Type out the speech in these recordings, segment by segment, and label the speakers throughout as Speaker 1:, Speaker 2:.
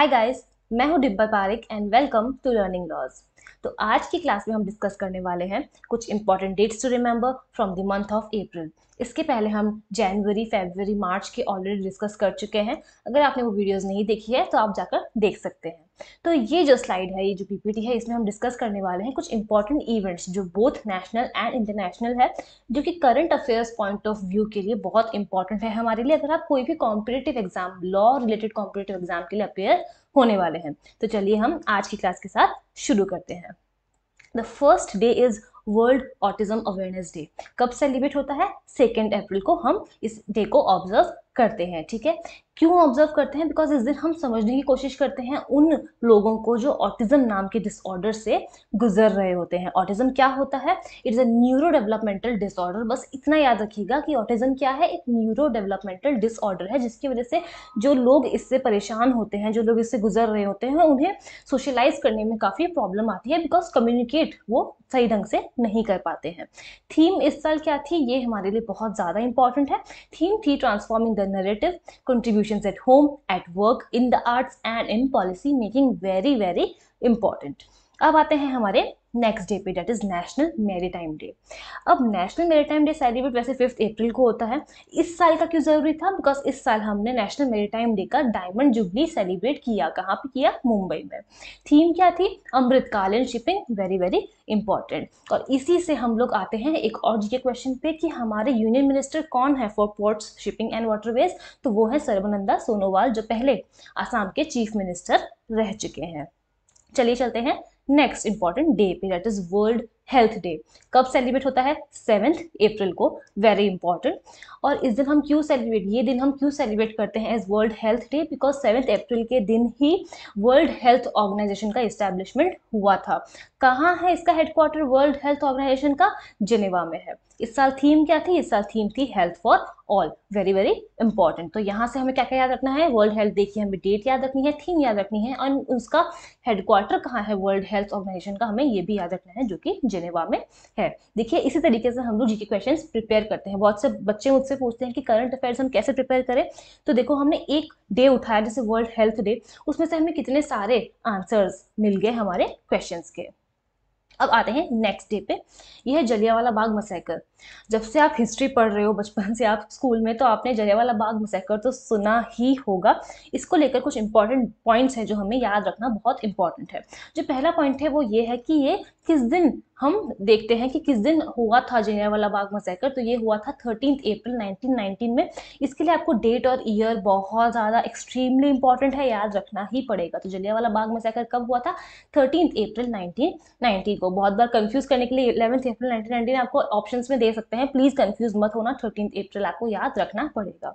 Speaker 1: Hi guys मैं हूं Dibba Pareek and welcome to learning laws तो आज की क्लास में हम डिस्कस करने वाले हैं कुछ important dates to remember from the month of April इसके पहले हम जनवरी फेबररी मार्च के ऑलरेडी डिस्कस कर चुके हैं अगर आपने वो वीडियोस नहीं देखी है तो आप जाकर देख सकते हैं तो ये जो स्लाइड है ये जो पीपीटी है इसमें हम डिस्कस करने वाले हैं कुछ इंपॉर्टेंट इवेंट्स जो बोथ नेशनल एंड इंटरनेशनल है जो कि current affairs point of view के लिए बहुत इंपॉर्टेंट है हमारे लिए अगर आप कोई भी competitive exam law related competitive exam के लिए अपेयर होने वाले हैं तो चलिए हम आज की क्लास के साथ शुरू करते हैं the first day is World Autism Awareness Day कब सेलिब्रेट होता है सेकेंड अप्रैल को हम इस डे को ऑब्जर्व करते हैं ठीक है क्यों ऑब्जर्व करते हैं बिकॉज इस दिन हम समझने की कोशिश करते हैं उन लोगों को जो ऑटिज्म नाम के डिसऑर्डर से गुजर रहे होते हैं ऑटिज्म क्या होता है it is a neuro developmental disorder बस इतना याद रखिएगा कि ऑटिज्म क्या है एक न्यूरो डेवलपमेंटल डिसऑर्डर है जिसकी वजह से जो लोग इससे परेशान होते हैं जो लोग इससे गुजर रहे होते हैं उन्हें सोशलाइज करने में काफ़ी प्रॉब्लम आती है बिकॉज कम्युनिकेट वो सही ढंग से नहीं कर पाते हैं थीम इस साल क्या थी ये हमारे लिए बहुत ज़्यादा इंपॉर्टेंट है थीम थी transforming the narrative, contributions at home, at work, in the arts and in policy making very very important. अब आते हैं हमारे नेक्स्ट डे पे date is National Maritime Day अब नेशनल मेरीटाइम डे सेलिब्रेट वैसे fifth April को होता है इस साल का क्यों ज़रूरी था बिकॉज इस साल हमने नेशनल मेरीटाइम डे का डायमंड जुबली सेलिब्रेट किया कहाँ पे किया मुंबई में थीम क्या थी अमृतकालीन शिपिंग वेरी वेरी इंपॉर्टेंट और इसी से हम लोग आते हैं एक और जी के क्वेश्चन पे कि हमारे यूनियन मिनिस्टर कौन है for ports shipping and waterways तो वो है सर्वानंदा सोनोवाल जो पहले आसाम के चीफ मिनिस्टर रह चुके हैं चलिए चलते हैं नेक्स्ट इंपॉर्टेंट डे पे that is World Health Day कब सेलिब्रेट होता है सेवेंथ अप्रैल को वेरी इंपॉर्टेंट और इस दिन हम क्यों सेलिब्रेट ये दिन हम क्यों सेलिब्रेट करते हैं as World Health Day because seventh April के दिन ही वर्ल्ड हेल्थ ऑर्गेनाइजेशन का इस्टेब्लिशमेंट हुआ था कहाँ है इसका हेडक्वार्टर वर्ल्ड हेल्थ ऑर्गेनाइजेशन का जिनेवा में है इस साल थीम क्या थी इस साल थीम थी health for all very very important तो यहाँ से हमें क्या क्या याद रखना है वर्ल्ड हेल्थ देखिए हमें डेट याद रखनी है थीम याद रखनी है और उसका हेडक्वार्टर कहाँ है वर्ल्ड हेल्थ ऑर्गेनाइजेशन का हमें ये भी याद रखना है जो कि जेनेवा में है देखिए इसी तरीके से हम लोग जीके क्वेश्चन प्रिपेयर करते हैं बहुत से बच्चे मुझसे पूछते हैं कि करंट अफेयर्स हम कैसे प्रिपेयर करें तो देखो हमने एक डे उठाया जैसे वर्ल्ड हेल्थ डे उसमें से हमें कितने सारे आंसर्स मिल गए हमारे क्वेश्चन के अब आते हैं नेक्स्ट डे पे यह है जलियावाला बाग मसैकर जब से आप हिस्ट्री पढ़ रहे हो बचपन से आप स्कूल में तो आपने जलियावाला बाग मसैकर तो सुना ही होगा इसको लेकर कुछ इंपॉर्टेंट पॉइंट्स हैं जो हमें याद रखना बहुत इंपॉर्टेंट है जो पहला पॉइंट है वो ये है कि ये किस दिन हम देखते हैं कि किस दिन हुआ था जलियावाला बाग मसैकर तो ये हुआ था थर्टीन अप्रैल नाइनटीन में इसके लिए आपको डेट और ईयर बहुत ज़्यादा एक्सट्रीमली इंपॉर्टेंट है याद रखना ही पड़ेगा तो जलियावाला बाग मसैकर कब हुआ था थर्टीन अप्रैल नाइनटीन को बहुत बार कन्फ्यूज करने के लिए इलेवंथ अप्रैल नाइनटीन आपको ऑप्शन में दे दे सकते हैं प्लीज़ कंफ्यूज मत होना थर्टीन अप्रैल आपको याद रखना पड़ेगा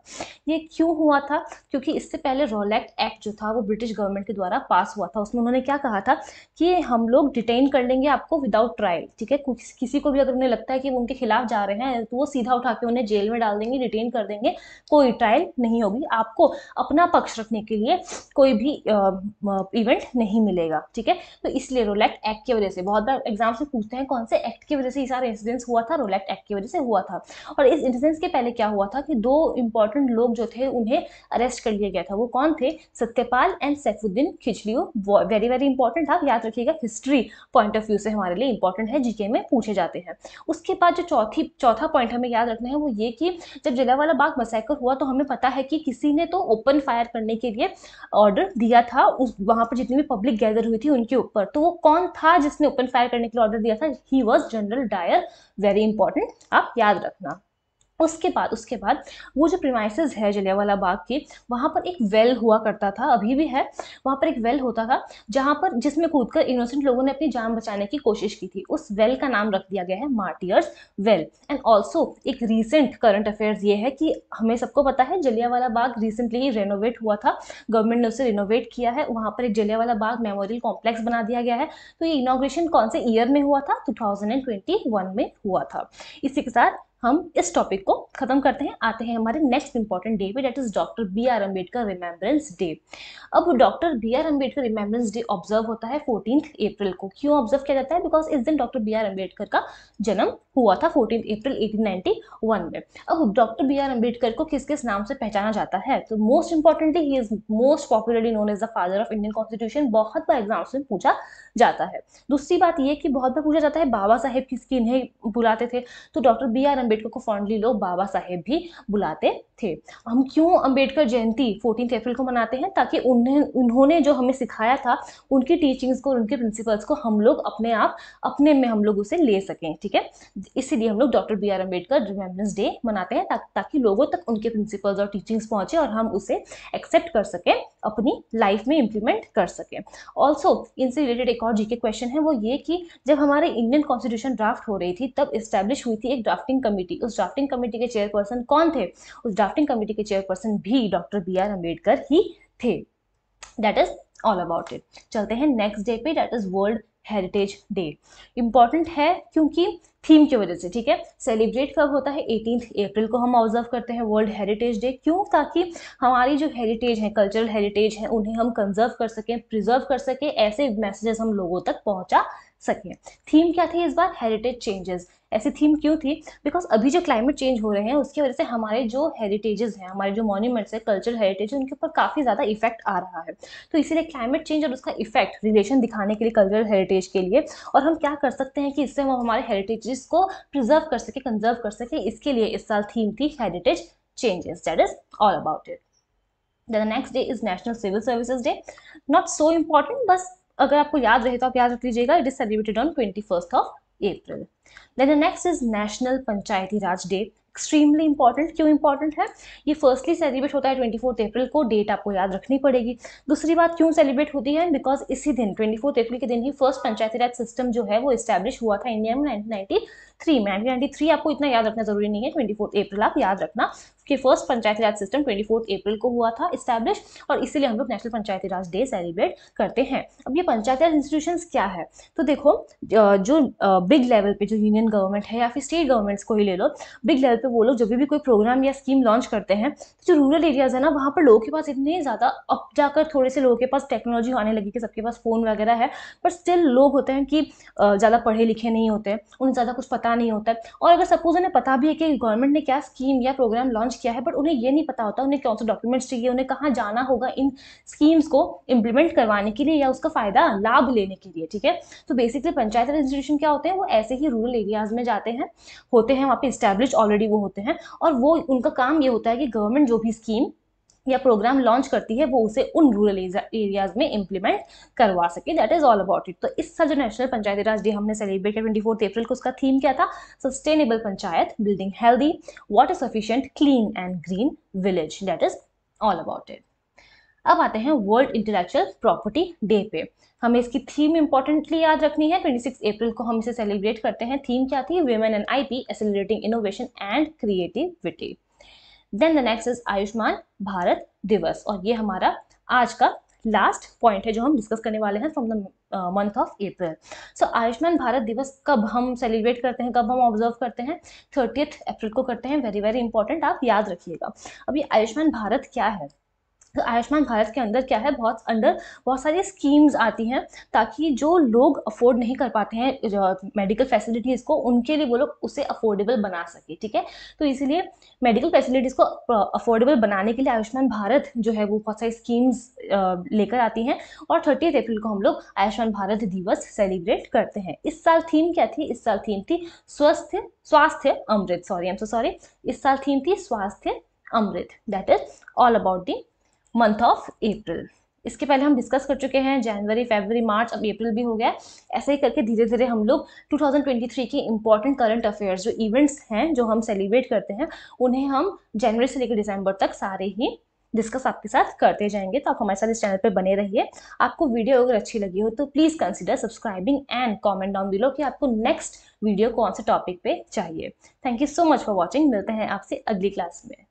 Speaker 1: ये क्यों हुआ था क्योंकि इससे पहले रोलैक्ट एक्ट एक्ट जो था वो ब्रिटिश गवर्नमेंट के द्वारा पास हुआ था उसमें उन्होंने क्या कहा था कि हम लोग डिटेन कर लेंगे आपको विदाउट ट्रायल ठीक है किसी को भी अगर उन्हें लगता है कि वो उनके खिलाफ जा रहे हैं तो वो सीधा उठा के उन्हें जेल में डाल देंगे डिटेन कर देंगे कोई ट्रायल नहीं होगी आपको अपना पक्ष रखने के लिए कोई भी इवेंट नहीं मिलेगा ठीक है तो इसलिए रोलैक्ट एक्ट की वजह से बहुत बार एग्जाम से पूछते हैं कौन से एक्ट की वजह से ये सारा इंसिडेंट हुआ था रोलैक्ट एक्ट की वजह से हुआ था और इस इंसिडेंस के पहले क्या हुआ था कि दो इंपॉर्टेंट लोग जो थे उन्हें अरेस्ट कर लिया गया था वो कौन थे Satyapal and Saifuddin Kitchlew very very important आप याद रखिएगा हिस्ट्री पॉइंट ऑफ व्यू से हमारे लिए इंपॉर्टेंट है जीके में पूछे जाते हैं उसके बाद जो चौथी चौथा पॉइंट हमें याद रखना है वो ये कि जब जलियावाला बाग मसाइकर हुआ तो हमें पता है कि किसी ने तो ओपन फायर करने के लिए ऑर्डर दिया था उस वहां पर जितनी भी पब्लिक गैदर हुई थी उनके ऊपर तो वो कौन था जिसने ओपन फायर करने के लिए ऑर्डर दिया था he was General Dyer very important आप याद रखना उसके बाद उसके बाद वो जो प्रीमाइसेस है जलियावाला बाग की वहाँ पर एक वेल हुआ करता था अभी भी है वहाँ पर एक वेल होता था जहाँ पर जिसमें कूदकर इनोसेंट लोगों ने अपनी जान बचाने की कोशिश की थी उस वेल का नाम रख दिया गया है मार्टियर्स वेल एंड ऑल्सो एक रीसेंट करंट अफेयर्स ये है कि हमें सबको पता है जलियावाला बाग रिसेंटली ही रेनोवेट हुआ था गवर्नमेंट ने उसे रिनोवेट किया है वहाँ पर एक जलियावाला बाग मेमोरियल कॉम्प्लेक्स बना दिया गया है तो ये इनोग्रेशन कौन से ईयर में हुआ था टू में हुआ था इसी के साथ हम इस टॉपिक को खत्म करते हैं आते हैं हमारे नेक्स्ट इंपॉर्टेंट डे पे date is doctor B R Ambedkar remembrance day अब doctor B R Ambedkar remembrance day observe होता है फोर्टीन अप्रैल को क्यों ऑब्जर्व किया जाता है बिकॉज इस दिन डॉक्टर बी आर अम्बेडकर का जन्म हुआ था फोर्टीन अप्रैल एटीन में अब डॉक्टर बी आर अम्बेडकर को किस किस नाम से पहचाना जाता है तो most importantly he is most popularly known as the father of Indian constitution बहुत बार एग्जाम्स में पूछा जाता है दूसरी बात यह कि बहुत बार पूछा जाता है बाबा साहेब किसकी इन्हें बुलाते थे तो डॉक्टर बी आर अंबेडकर को फॉन्डली लोग बाबा साहेब भी बुलाते थे हम क्यों अंबेडकर जयंती फोर्टीन अप्रैल को मनाते हैं ताकि उन्हें उन्होंने जो हमें सिखाया था उनकी टीचिंग्स को उनके प्रिंसिपल्स को हम लोग अपने आप अपने में हम लोग उसे ले सकें ठीक है इसीलिए हम लोग doctor B R Ambedkar remembrance day मनाते हैं ता, ताकि लोगों तक उनके प्रिंसिपल्स और टीचिंग्स पहुँचे और हम उसे एक्सेप्ट कर सकें अपनी लाइफ में इम्प्लीमेंट कर सकें ऑल्सो इनसे रिलेटेड एक और जी के क्वेश्चन है वो ये कि जब हमारे इंडियन कॉन्स्टिट्यूशन ड्राफ्ट हो रही थी तब इस्टेब्लिश हुई थी एक ड्राफ्टिंग कमी कमेटी उस ड्राफ्टिंग कमेटी के चेयरपर्सन कौन थे उस ड्राफ्टिंग कमेटी के चेयरपर्सन भी डॉक्टर बी आर अम्बेडकर ही थे that is all about it चलते हैं नेक्स्ट डे पे that is world heritage day important है क्योंकि थीम की वजह से ठीक है सेलिब्रेट कब होता है एटीन अप्रैल को हम ऑब्जर्व करते हैं वर्ल्ड हेरिटेज डे क्यों ताकि हमारी जो हेरिटेज है कल्चरल हेरिटेज है उन्हें हम कंजर्व कर सकें प्रिजर्व कर सकें ऐसे मैसेजेस हम लोगों तक पहुंचा सकें थीम क्या थी इस बार हेरिटेज चेंजेस ऐसी थीम क्यों थी बिकॉज अभी जो क्लाइमेट चेंज हो रहे हैं उसकी वजह से हमारे जो हेरिटेजेस हैं हमारे जो मॉन्यूमेंट्स हैं कल्चरल हेरिटेज है उनके ऊपर काफ़ी ज़्यादा इफेक्ट आ रहा है तो इसीलिए क्लाइमेट चेंज और उसका इफेक्ट रिलेशन दिखाने के लिए कल्चरल हेरिटेज के लिए और हम क्या कर सकते हैं कि इससे हम हमारे हेरिटेजेस को प्रिजर्व कर सके कंजर्व कर सके इसके लिए इस साल थीम थी heritage changes that is all about it the next day is national civil services day not so important बस अगर आपको याद रहे तो आप याद रख लीजिएगा it is celebrated on twenty first of April then next is national Panchayati Raj day extremely important क्यों इंपॉर्टेंट है ये फर्स्टली सेलिब्रेट होता है ट्वेंटी फोर्थ अप्रैल को डेट आपको याद रखनी पड़ेगी दूसरी बात क्यों सेलिब्रेट होती है बिकॉज इसी दिन ट्वेंटी फोर्थ अप्रैल के दिन ही फर्स्ट पंचायती राज सिस्टम जो है वो इस्टेब्लिश हुआ था इंडिया में नाइनटीन नाइनटी थ्री में नाइनटीन नाइनटी थ्री आपको इतना याद रखना जरूरी नहीं है ट्वेंटी फोर्थ अप्रैल आप याद रखना कि first Panchayati Raj system twenty April को हुआ था इस्टेब्लिश और इसीलिए हम लोग national Panchayati Raj day celebrate करते हैं अब ये पंचायती राज इंस्टीट्यूशन क्या है तो देखो जो बिग लेवल पे जो यूनियन गवर्नमेंट है या फिर स्टेट गवर्नमेंट्स को ही ले लो बिग लेवल पे वो लोग जब भी कोई प्रोग्राम या स्कीम लॉन्च करते हैं तो जो रूरल एरियाज़ है ना वहाँ पर लोगों के पास इतने ज़्यादा अब जाकर थोड़े से लोगों के पास टेक्नोलॉजी आने लगी कि सबके पास फ़ोन वगैरह है पर स्टिल लोग होते हैं कि ज़्यादा पढ़े लिखे नहीं होते उन्हें ज़्यादा कुछ पता नहीं होता है और अगर सपोज उन्हें पता भी है कि गवर्नमेंट ने क्या स्कीम या प्रोग्राम लॉन्च लॉन्च किया है बट उन्हें ये नहीं पता होता उन्हें कौन से डॉक्यूमेंट्स चाहिए उन्हें कहाँ जाना होगा इन स्कीम्स को इम्प्लीमेंट करवाने के लिए या उसका फायदा लाभ लेने के लिए ठीक है तो बेसिकली पंचायत राज इंस्टीट्यूशन क्या होते हैं वो ऐसे ही रूरल एरियाज में जाते हैं होते हैं वहाँ पे इस्टेब्लिश ऑलरेडी वो होते हैं और वो उनका काम ये होता है कि गवर्नमेंट जो भी स्कीम या प्रोग्राम लॉन्च करती है वो उसे उन रूरल एरियाज में इम्प्लीमेंट करवा सके that is all about it तो इस साल जो नेशनल पंचायती राज डे हमने सेलिब्रेट किया ट्वेंटी फोर्थ अप्रैल को उसका थीम क्या था sustainable panchayat building healthy water sufficient clean and green village that is all about it अब आते हैं वर्ल्ड इंटेलेक्चुअल प्रॉपर्टी डे पे हमें इसकी थीम इंपॉर्टेंटली याद रखनी है 26 अप्रैल को हम इसे सेलिब्रेट करते हैं थीम क्या थी women and IP accelerating innovation and creativity then the next is Ayushman Bharat Diwas और ये हमारा आज का लास्ट पॉइंट है जो हम डिस्कस करने वाले हैं from the month of April so Ayushman Bharat Diwas कब हम सेलिब्रेट करते हैं कब हम ऑब्जर्व करते हैं थर्टीथ अप्रैल को करते हैं वेरी वेरी इंपॉर्टेंट आप याद रखिएगा अभी आयुष्मान भारत क्या है तो आयुष्मान भारत के अंदर क्या है बहुत अंडर बहुत सारी स्कीम्स आती हैं ताकि जो लोग अफोर्ड नहीं कर पाते हैं मेडिकल फैसिलिटीज़ को उनके लिए वो लोग उसे अफोर्डेबल बना सके ठीक है तो इसीलिए मेडिकल फैसिलिटीज़ को अफोर्डेबल बनाने के लिए आयुष्मान भारत जो है वो बहुत सारी स्कीम्स लेकर आती हैं और थर्टी अप्रैल को हम लोग आयुष्मान भारत दिवस सेलिब्रेट करते हैं इस साल थीम क्या थी इस साल थीम थी Swasth Swasthya Amrit sorry am so sorry इस साल थीम थी Swasthya Amrit that is all about the month of April इसके पहले हम डिस्कस कर चुके हैं जनवरी फरवरी मार्च अब अप्रैल भी हो गया ऐसे ही करके धीरे धीरे हम लोग 2023 के इंपॉर्टेंट करंट अफेयर्स जो इवेंट्स हैं जो हम सेलिब्रेट करते हैं उन्हें हम जनवरी से लेकर दिसंबर तक सारे ही डिस्कस आपके साथ करते जाएंगे तो आप हमारे साथ इस चैनल पर बने रहिए आपको वीडियो अगर अच्छी लगी हो तो please consider subscribing and comment down below कि आपको नेक्स्ट वीडियो कौन से टॉपिक पे चाहिए thank you so much for watching मिलते हैं आपसे अगली क्लास में